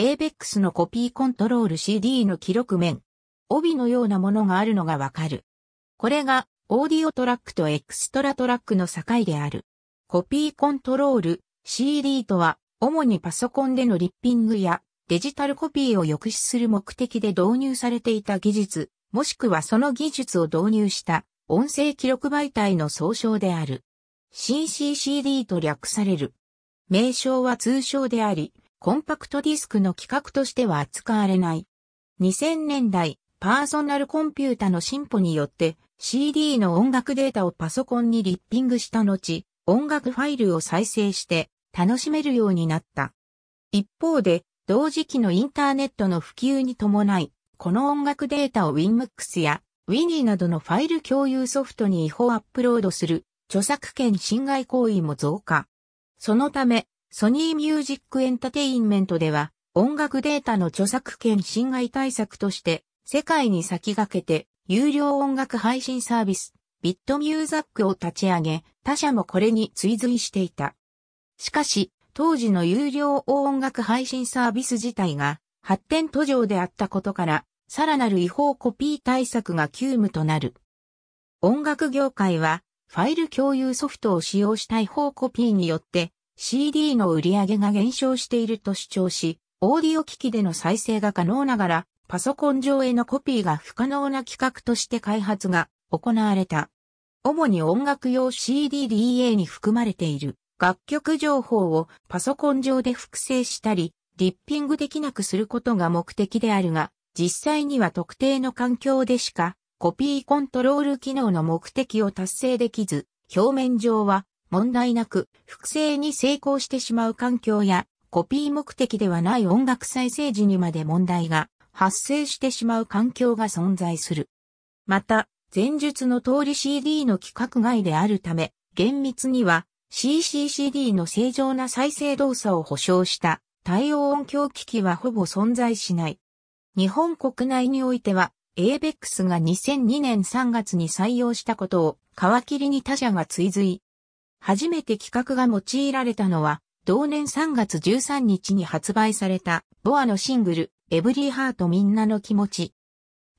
ABEX のコピーコントロール CD の記録面、帯のようなものがあるのがわかる。これが、オーディオトラックとエクストラトラックの境である。コピーコントロール CD とは、主にパソコンでのリッピングやデジタルコピーを抑止する目的で導入されていた技術、もしくはその技術を導入した音声記録媒体の総称である。CCCD と略される。名称は通称であり、コンパクトディスクの規格としては扱われない。2000年代、パーソナルコンピュータの進歩によって CD の音楽データをパソコンにリッピングした後、音楽ファイルを再生して楽しめるようになった。一方で、同時期のインターネットの普及に伴い、この音楽データを WinMux や Winnie などのファイル共有ソフトに違法アップロードする著作権侵害行為も増加。そのため、ソニーミュージックエンタテインメントでは、音楽データの著作権侵害対策として、世界に先駆けて、有料音楽配信サービス、ビットミューザックを立ち上げ、他社もこれに追随していた。しかし、当時の有料音楽配信サービス自体が発展途上であったことから、さらなる違法コピー対策が急務となる。音楽業界は、ファイル共有ソフトを使用した違法コピーによって、CD の売り上げが減少していると主張し、オーディオ機器での再生が可能ながら、パソコン上へのコピーが不可能な企画として開発が行われた。主に音楽用 CDDA に含まれている楽曲情報をパソコン上で複製したり、リッピングできなくすることが目的であるが、実際には特定の環境でしかコピーコントロール機能の目的を達成できず、表面上は問題なく複製に成功してしまう環境やコピー目的ではない音楽再生時にまで問題が発生してしまう環境が存在する。また、前述の通り CD の規格外であるため、厳密には CCCD の正常な再生動作を保証した対応音響機器はほぼ存在しない。日本国内においては、ABEX が2002年3月に採用したことを皮切りに他社が追随、初めて企画が用いられたのは、同年3月13日に発売された、ボアのシングル、エブリーハートみんなの気持ち。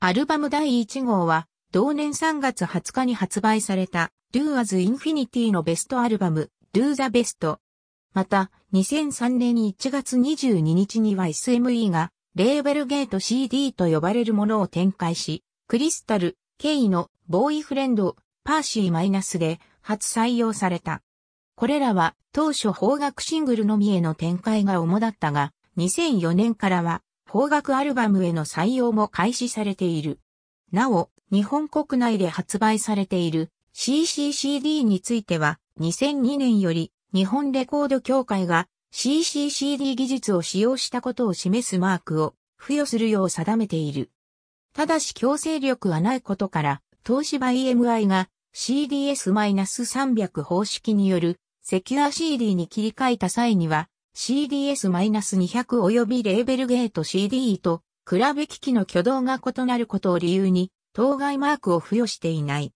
アルバム第1号は、同年3月20日に発売された、Do As Infinity のベストアルバム、Do the Best。また、2003年1月22日には SME が、レーベルゲート CD と呼ばれるものを展開し、クリスタル、ケイのボーイフレンド、パーシーマイナスで、初採用された。これらは当初方楽シングルのみへの展開が主だったが、2004年からは方楽アルバムへの採用も開始されている。なお、日本国内で発売されている CCCD については、2002年より日本レコード協会が CCCD 技術を使用したことを示すマークを付与するよう定めている。ただし強制力はないことから、東芝 EMI が CDS-300 方式によるセキュア CD に切り替えた際には CDS-200 及びレーベルゲート c d と比べ機器の挙動が異なることを理由に当該マークを付与していない。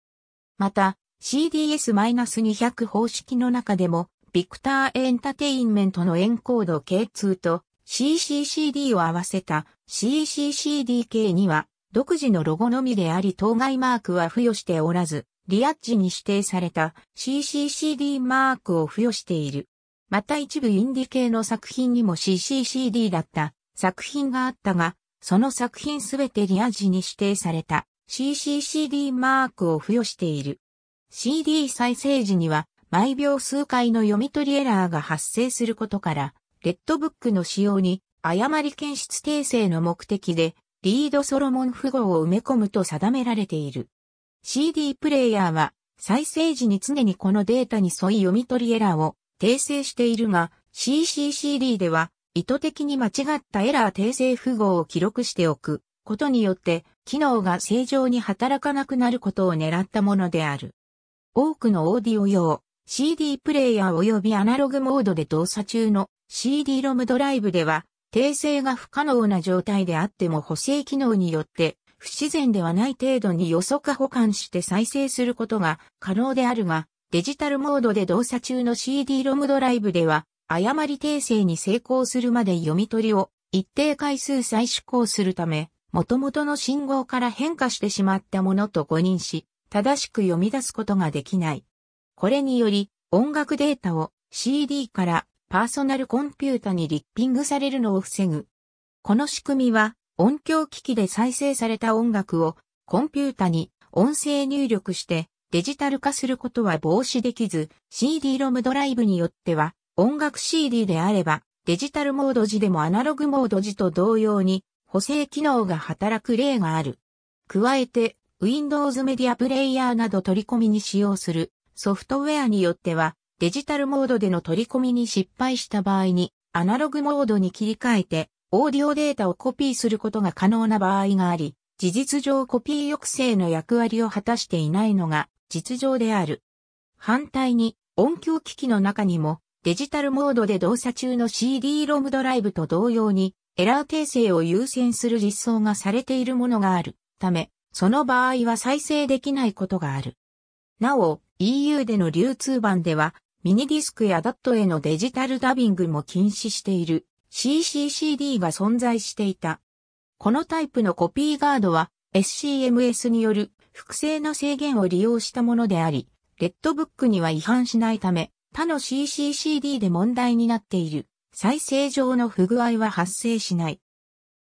また CDS-200 方式の中でもビクターエンタテインメントのエンコード K2 と CCCD を合わせた CCCDK には独自のロゴのみであり当該マークは付与しておらず、リアッジに指定された CCCD マークを付与している。また一部インディ系の作品にも CCCD だった作品があったが、その作品すべてリアッジに指定された CCCD マークを付与している。CD 再生時には毎秒数回の読み取りエラーが発生することから、レッドブックの使用に誤り検出訂正の目的でリードソロモン符号を埋め込むと定められている。CD プレイヤーは再生時に常にこのデータに沿い読み取りエラーを訂正しているが CCCD では意図的に間違ったエラー訂正符号を記録しておくことによって機能が正常に働かなくなることを狙ったものである。多くのオーディオ用 CD プレイヤー及びアナログモードで動作中の CD ロムドライブでは訂正が不可能な状態であっても補正機能によって不自然ではない程度に予測保管して再生することが可能であるが、デジタルモードで動作中の CD-ROM ドライブでは、誤り訂正に成功するまで読み取りを一定回数再出行するため、元々の信号から変化してしまったものと誤認し、正しく読み出すことができない。これにより、音楽データを CD からパーソナルコンピュータにリッピングされるのを防ぐ。この仕組みは音響機器で再生された音楽をコンピュータに音声入力してデジタル化することは防止できず CD ロムドライブによっては音楽 CD であればデジタルモード時でもアナログモード時と同様に補正機能が働く例がある。加えて Windows メディアプレイヤーなど取り込みに使用するソフトウェアによってはデジタルモードでの取り込みに失敗した場合にアナログモードに切り替えてオーディオデータをコピーすることが可能な場合があり、事実上コピー抑制の役割を果たしていないのが実情である。反対に音響機器の中にもデジタルモードで動作中の CD-ROM ドライブと同様にエラー訂正を優先する実装がされているものがあるため、その場合は再生できないことがある。なお、EU での流通版ではミニディスクやダットへのデジタルダビングも禁止している。CCCD が存在していた。このタイプのコピーガードは SCMS による複製の制限を利用したものであり、レッドブックには違反しないため、他の CCCD で問題になっている再生上の不具合は発生しない。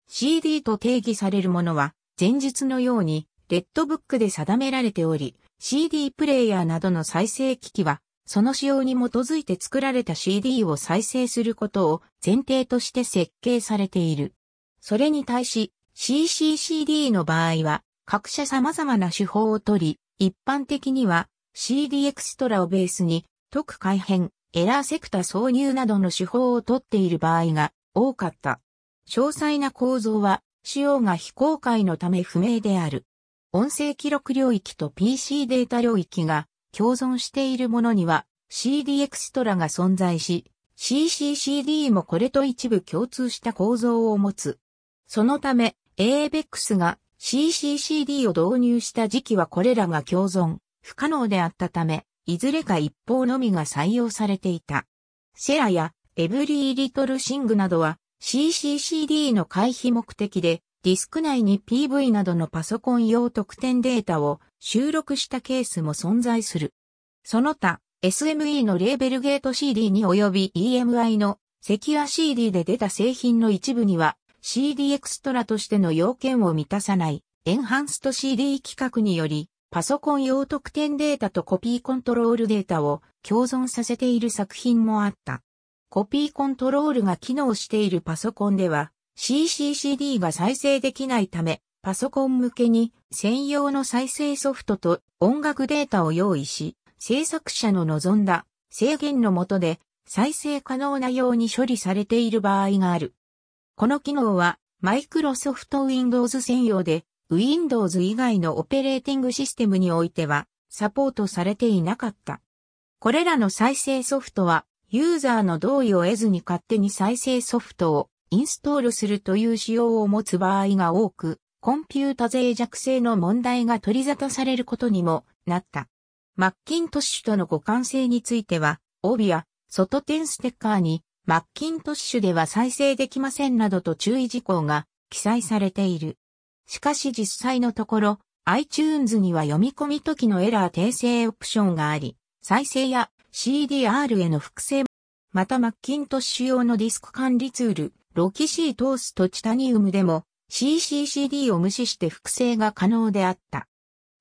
CD と定義されるものは、前述のように、レッドブックで定められており、CD プレイヤーなどの再生機器はその仕様に基づいて作られた CD を再生することを前提として設計されている。それに対し CCCD の場合は各社様々な手法をとり、一般的には CD エクストラをベースに特改変、エラーセクタ挿入などの手法をとっている場合が多かった。詳細な構造は仕様が非公開のため不明である。音声記録領域と PC データ領域が共存しているものには CD エクストラが存在し、CCCD もこれと一部共通した構造を持つ。そのため、ABEX が CCCD を導入した時期はこれらが共存、不可能であったため、いずれか一方のみが採用されていた。シェアやエブリーリトルシングなどは CCCD の回避目的でディスク内に PV などのパソコン用特典データを収録したケースも存在する。その他、SME のレーベルゲート CD に及び EMI のセキュア CD で出た製品の一部には CD エクストラとしての要件を満たさないエンハンスト CD 規格によりパソコン用特典データとコピーコントロールデータを共存させている作品もあった。コピーコントロールが機能しているパソコンでは CCCD が再生できないためパソコン向けに専用の再生ソフトと音楽データを用意し、制作者の望んだ制限の下で再生可能なように処理されている場合がある。この機能はマイクロソフト Windows 専用で Windows 以外のオペレーティングシステムにおいてはサポートされていなかった。これらの再生ソフトはユーザーの同意を得ずに勝手に再生ソフトをインストールするという仕様を持つ場合が多く、コンピュータ脆弱性の問題が取り沙汰されることにもなった。マッキントッシュとの互換性については、帯や外点ステッカーにマッキントッシュでは再生できませんなどと注意事項が記載されている。しかし実際のところ iTunes には読み込み時のエラー訂正オプションがあり、再生や CDR への複製、またマッキントッシュ用のディスク管理ツール、ロキシートースとチタニウムでも CCCD を無視して複製が可能であった。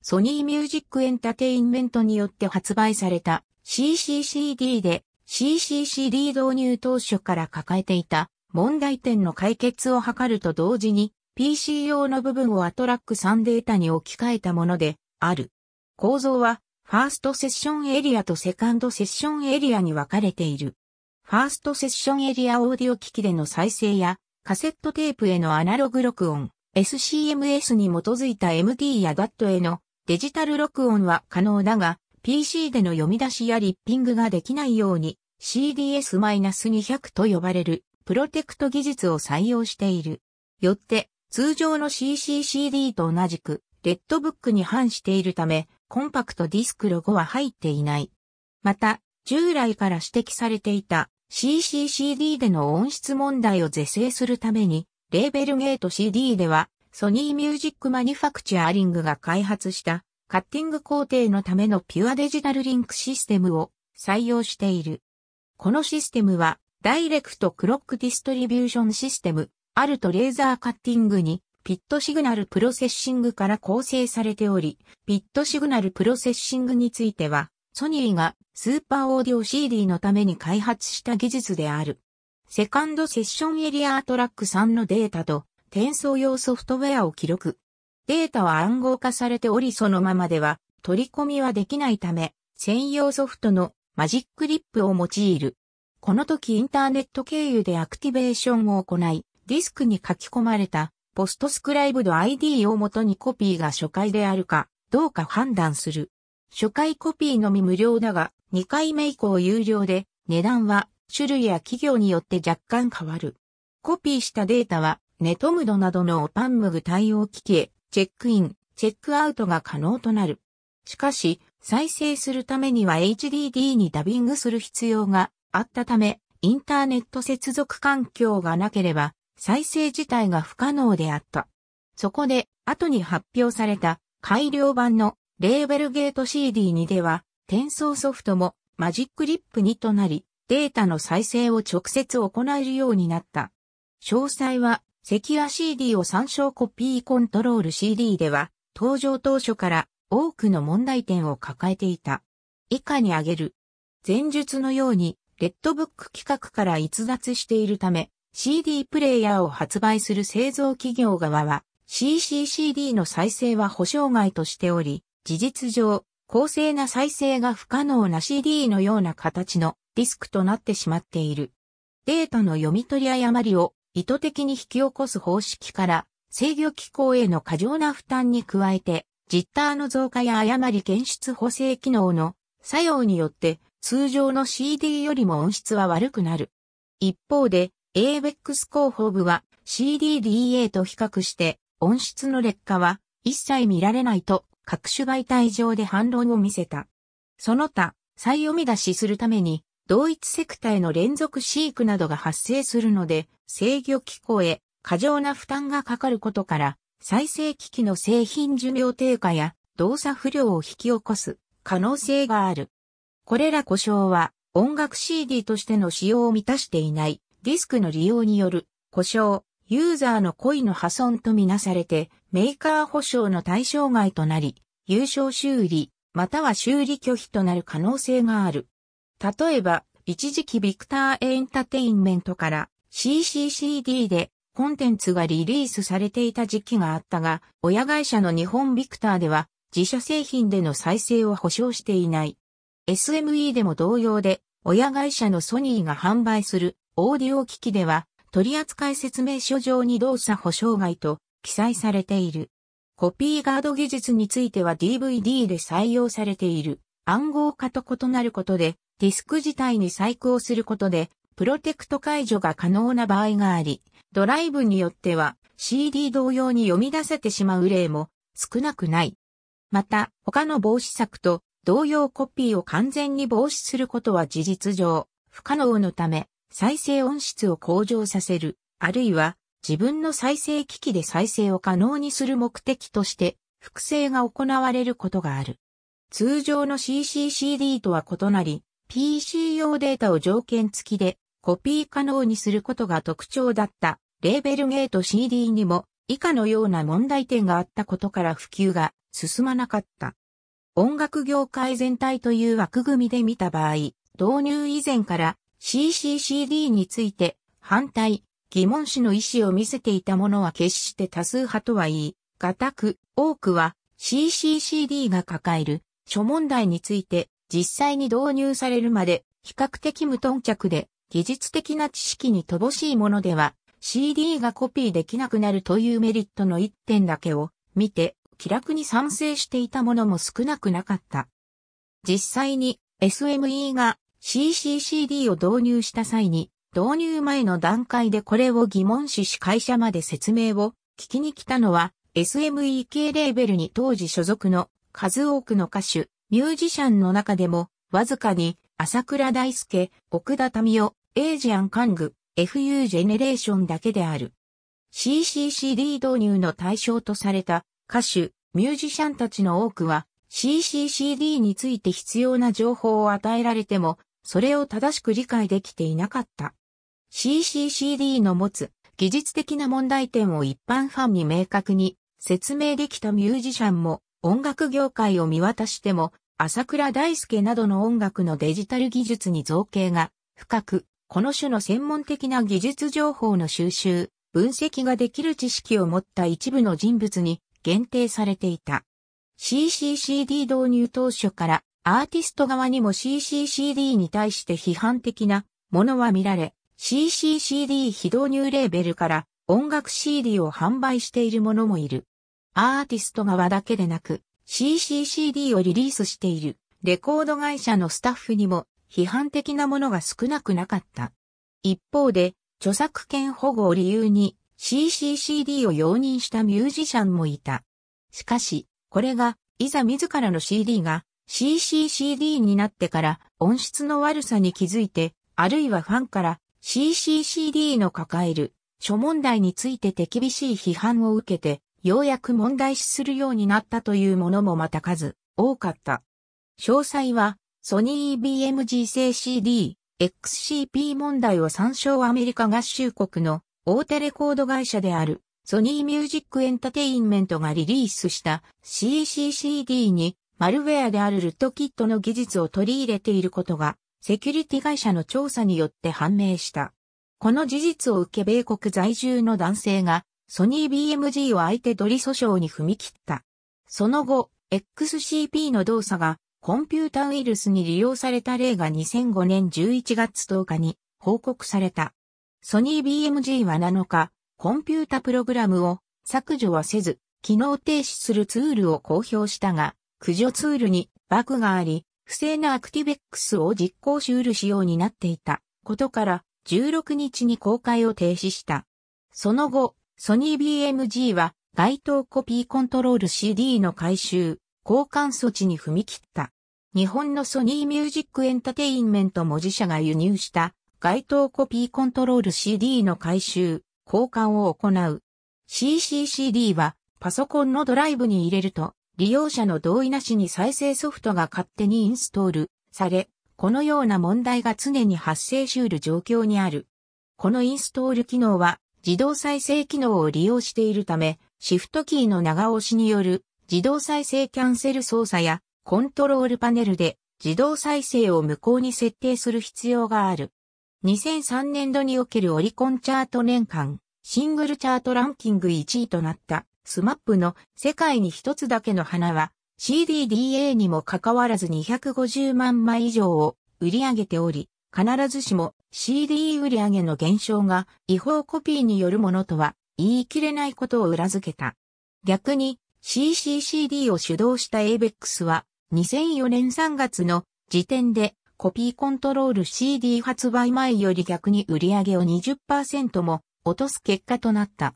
ソニーミュージックエンタテインメントによって発売された CCCD で CCCD 導入当初から抱えていた問題点の解決を図ると同時に PC 用の部分をアトラック3データに置き換えたものである。構造はファーストセッションエリアとセカンドセッションエリアに分かれている。ファーストセッションエリアオーディオ機器での再生やカセットテープへのアナログ録音、SCMS に基づいた MD や DAT へのデジタル録音は可能だが、PC での読み出しやリッピングができないように CDS-200 と呼ばれるプロテクト技術を採用している。よって、通常の CCCD と同じく、レッドブックに反しているため、コンパクトディスクロゴは入っていない。また、従来から指摘されていた CCCD での音質問題を是正するために、レーベルゲート CD では、ソニーミュージックマニュファクチャーリングが開発した、カッティング工程のためのピュアデジタルリンクシステムを採用している。このシステムは、ダイレクトクロックディストリビューションシステム、アルトレーザーカッティングに、ピットシグナルプロセッシングから構成されており、ピットシグナルプロセッシングについては、ソニーがスーパーオーディオ CD のために開発した技術である。セカンドセッションエリアートラック3のデータと転送用ソフトウェアを記録。データは暗号化されておりそのままでは取り込みはできないため、専用ソフトのマジックリップを用いる。この時インターネット経由でアクティベーションを行い、ディスクに書き込まれたポストスクライブド ID をもとにコピーが初回であるかどうか判断する。初回コピーのみ無料だが、2回目以降有料で、値段は種類や企業によって若干変わる。コピーしたデータは、ネトムドなどのオパンムグ対応機器へ、チェックイン、チェックアウトが可能となる。しかし、再生するためには HDD にダビングする必要があったため、インターネット接続環境がなければ、再生自体が不可能であった。そこで、後に発表された改良版のレーベルゲート CD2 では、転送ソフトもマジックリップ2となり、データの再生を直接行えるようになった。詳細は、セキュア CD を参照コピーコントロール CD では、登場当初から多くの問題点を抱えていた。以下に挙げる。前述のように、レッドブック企画から逸脱しているため、CD プレイヤーを発売する製造企業側は、CCCD の再生は保証外としており、事実上、公正な再生が不可能な CD のような形のディスクとなってしまっている。データの読み取り誤りを意図的に引き起こす方式から制御機構への過剰な負担に加えて、ジッターの増加や誤り検出補正機能の作用によって通常の CD よりも音質は悪くなる。一方で ABEX 広報部は CDDA と比較して音質の劣化は一切見られないと各種媒体上で反論を見せた。その他、再読み出しするために、同一セクターへの連続飼育などが発生するので、制御機構へ過剰な負担がかかることから、再生機器の製品寿命低下や動作不良を引き起こす可能性がある。これら故障は音楽 CD としての使用を満たしていないディスクの利用による故障、ユーザーの故の破損とみなされて、メーカー保証の対象外となり、優勝修理、または修理拒否となる可能性がある。例えば、一時期ビクターエンタテインメントから CCCD でコンテンツがリリースされていた時期があったが、親会社の日本ビクターでは自社製品での再生を保証していない。SME でも同様で、親会社のソニーが販売するオーディオ機器では取扱説明書上に動作保障外と記載されている。コピーガード技術については DVD で採用されている暗号化と異なることでディスク自体に細工をすることでプロテクト解除が可能な場合があり、ドライブによっては CD 同様に読み出せてしまう例も少なくない。また、他の防止策と同様コピーを完全に防止することは事実上不可能のため、再生音質を向上させる、あるいは自分の再生機器で再生を可能にする目的として、複製が行われることがある。通常の CC/CD とは異なり、PC 用データを条件付きでコピー可能にすることが特徴だったレーベルゲート CD にも以下のような問題点があったことから普及が進まなかった。音楽業界全体という枠組みで見た場合、導入以前から CCCD について反対、疑問視の意思を見せていた者は決して多数派とは言い、がたく、多くは CCCD が抱える諸問題について実際に導入されるまで比較的無頓着で技術的な知識に乏しいものでは CD がコピーできなくなるというメリットの一点だけを見て気楽に賛成していたものも少なくなかった。実際に SME が CCCD を導入した際に、導入前の段階でこれを疑問視し会社まで説明を聞きに来たのは SME 系レーベルに当時所属の数多くの歌手、ミュージシャンの中でもわずかに朝倉大輔、奥田民夫、エイジアン・カング、FU ジェネレーションだけである。CCCD 導入の対象とされた歌手、ミュージシャンたちの多くは CCCD について必要な情報を与えられてもそれを正しく理解できていなかった。CCCD の持つ技術的な問題点を一般ファンに明確に説明できたミュージシャンも音楽業界を見渡しても朝倉大輔などの音楽のデジタル技術に造形が深く、この種の専門的な技術情報の収集、分析ができる知識を持った一部の人物に限定されていた。CCCD 導入当初からアーティスト側にも CCCD に対して批判的なものは見られ、CCCD 非導入レーベルから音楽 CD を販売しているものもいる。アーティスト側だけでなく、CCCD をリリースしているレコード会社のスタッフにも批判的なものが少なくなかった。一方で、著作権保護を理由に CCCD を容認したミュージシャンもいた。しかし、これが、いざ自らの CD が CCCD になってから音質の悪さに気づいて、あるいはファンから CCCD の抱える諸問題について手厳しい批判を受けて、ようやく問題視するようになったというものもまた数多かった。詳細はソニー BMG 製 CD、XCP 問題を参照アメリカ合衆国の大手レコード会社であるソニーミュージックエンタテインメントがリリースした CCCD にマルウェアであるルットキットの技術を取り入れていることが、セキュリティ会社の調査によって判明した。この事実を受け米国在住の男性が、ソニー BMG を相手取り訴訟に踏み切った。その後、XCP の動作がコンピュータウイルスに利用された例が2005年11月10日に報告された。ソニー BMG は7日、コンピュータプログラムを削除はせず、機能停止するツールを公表したが、駆除ツールにバグがあり、不正なアクティベックスを実行しうる仕様になっていたことから16日に公開を停止した。その後、ソニー BMG は該当コピーコントロール CD の回収、交換措置に踏み切った。日本のソニーミュージックエンタテインメント文字社が輸入した該当コピーコントロール CD の回収、交換を行う。CCCD はパソコンのドライブに入れると利用者の同意なしに再生ソフトが勝手にインストールされ、このような問題が常に発生しうる状況にある。このインストール機能は自動再生機能を利用しているため、シフトキーの長押しによる自動再生キャンセル操作やコントロールパネルで自動再生を無効に設定する必要がある。2003年度におけるオリコンチャート年間シングルチャートランキング1位となったスマップの世界に一つだけの花は CDDA にもかかわらず250万枚以上を売り上げており、必ずしも CD 売上げの減少が違法コピーによるものとは言い切れないことを裏付けた。逆に CCCD を主導した ABEX は2004年3月の時点でコピーコントロール CD 発売前より逆に売り上げを20%も落とす結果となった。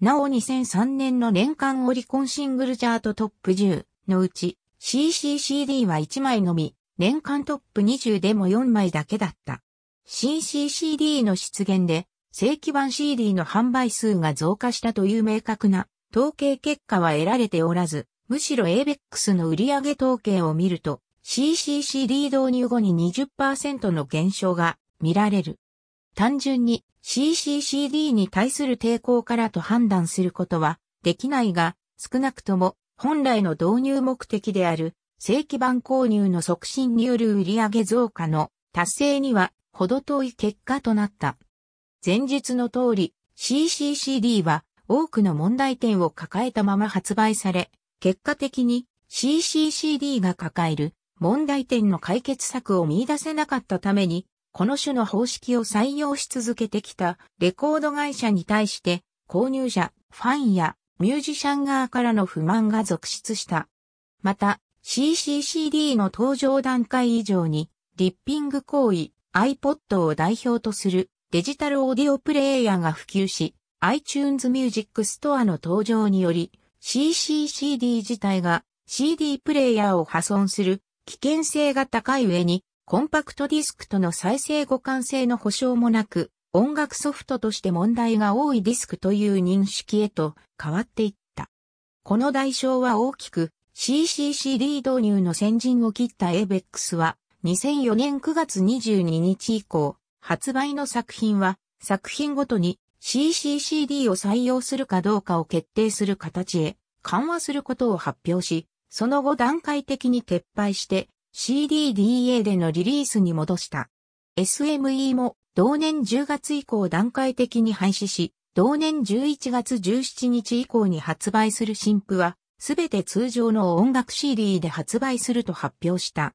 なお2003年の年間オリコンシングルチャートトップ10のうち CCCD は1枚のみ、年間トップ20でも4枚だけだった。CCCD の出現で正規版 CD の販売数が増加したという明確な統計結果は得られておらず、むしろ ABEX の売上統計を見ると CCCD 導入後に20%の減少が見られる。単純に CCCD に対する抵抗からと判断することはできないが、少なくとも本来の導入目的である正規版購入の促進による売上増加の達成には程遠い結果となった。前述の通り CCCD は多くの問題点を抱えたまま発売され、結果的に CCCD が抱える問題点の解決策を見出せなかったためにこの種の方式を採用し続けてきたレコード会社に対して購入者、ファンやミュージシャン側からの不満が続出した。また、CCCD の登場段階以上に、リッピング行為、iPod を代表とするデジタルオーディオプレイヤーが普及し、iTunes Music Store の登場により、CCCD 自体が CD プレイヤーを破損する危険性が高い上にコンパクトディスクとの再生互換性の保証もなく、音楽ソフトとして問題が多いディスクという認識へと変わっていった。この代償は大きく CCCD 導入の先陣を切った ABEX は2004年9月22日以降発売の作品は作品ごとに CCCD を採用するかどうかを決定する形へ緩和することを発表し、その後段階的に撤廃して CDDA でのリリースに戻した。SME も同年10月以降段階的に廃止し、同年11月17日以降に発売する新譜は、すべて通常の音楽 CD で発売すると発表した。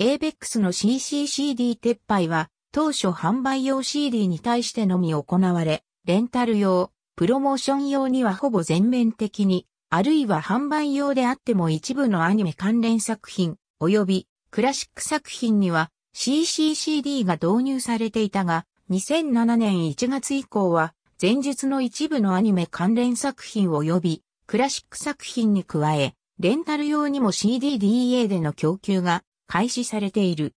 ABEX の CCCD 撤廃は、当初販売用 CD に対してのみ行われ、レンタル用、プロモーション用にはほぼ全面的に、あるいは販売用であっても一部のアニメ関連作品、及びクラシック作品には CCCD が導入されていたが、2007年1月以降は前述の一部のアニメ関連作品及びクラシック作品に加え、レンタル用にも CDDA での供給が開始されている。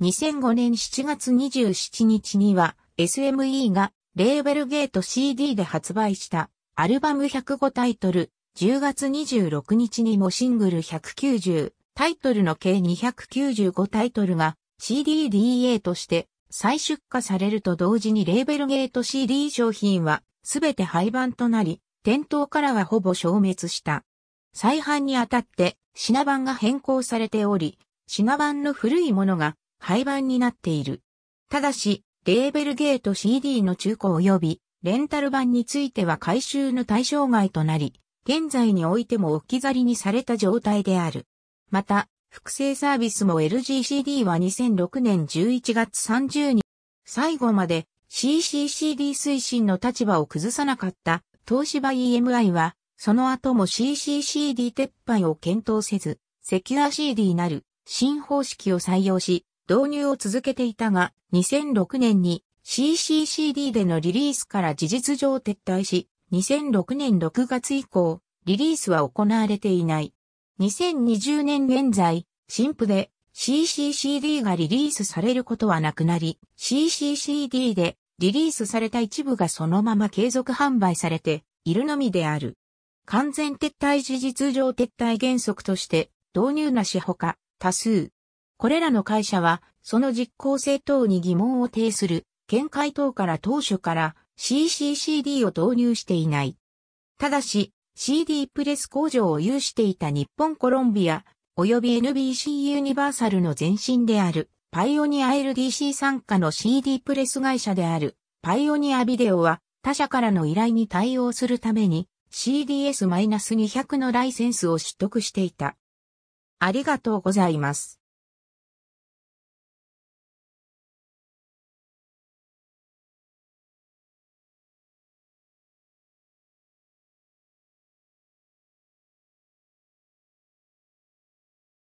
2005年7月27日には SME がレーベルゲート CD で発売したアルバム105タイトル10月26日にもシングル190タイトルの計295タイトルが CDDA として再出荷されると同時にレーベルゲート CD 商品はすべて廃盤となり、店頭からはほぼ消滅した。再販にあたって品番が変更されており、品番の古いものが廃盤になっている。ただし、レーベルゲート CD の中古及びレンタル版については回収の対象外となり、現在においても置き去りにされた状態である。また、複製サービスも LGCD は2006年11月30日、最後まで CCCD 推進の立場を崩さなかった東芝 EMI は、その後も CCCD 撤廃を検討せず、セキュア CD なる新方式を採用し、導入を続けていたが、2006年に CCCD でのリリースから事実上撤退し、2006年6月以降、リリースは行われていない。2020年現在、新譜で CCCD がリリースされることはなくなり、CCCD でリリースされた一部がそのまま継続販売されているのみである。完全撤退事実上撤退原則として導入なしほか多数。これらの会社はその実効性等に疑問を呈する見解等から当初から CCCD を導入していない。ただし、CD プレス工場を有していた日本コロンビア、及び NBC ユニバーサルの前身である、パイオニア LDC 参加の CD プレス会社である、パイオニアビデオは、他社からの依頼に対応するために、CDS-200 のライセンスを取得していた。ありがとうございます。